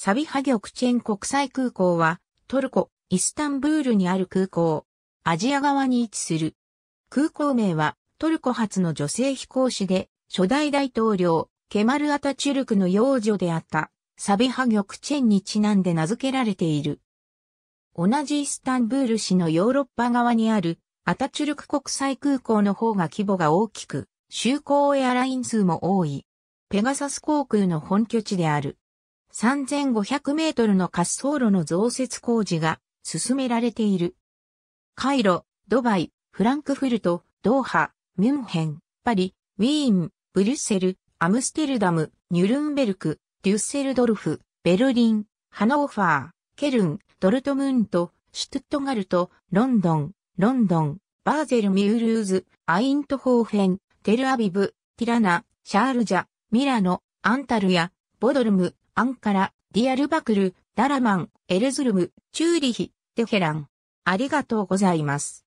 サビハギョクチェン国際空港は、トルコ、イスタンブールにある空港、アジア側に位置する。空港名は、トルコ初の女性飛行士で、初代大統領、ケマル・アタチュルクの幼女であった、サビハギョクチェンにちなんで名付けられている。同じイスタンブール市のヨーロッパ側にある、アタチュルク国際空港の方が規模が大きく、就航エアライン数も多い。ペガサス航空の本拠地である。3500メートルの滑走路の増設工事が進められている。カイロ、ドバイ、フランクフルト、ドーハ、ミュンヘン、パリ、ウィーン、ブリュッセル、アムステルダム、ニュルンベルク、デュッセルドルフ、ベルリン、ハノーファー、ケルン、ドルトムント、シュトゥットガルト、ロンドン、ロンドン、バーゼル・ミュールーズ、アイントホーフェン、テルアビブ、ティラナ、シャールジャ、ミラノ、アンタルヤ、ボドルム、アンカラ、ディアルバクル、ダラマン、エルズルム、チューリヒ、テヘラン。ありがとうございます。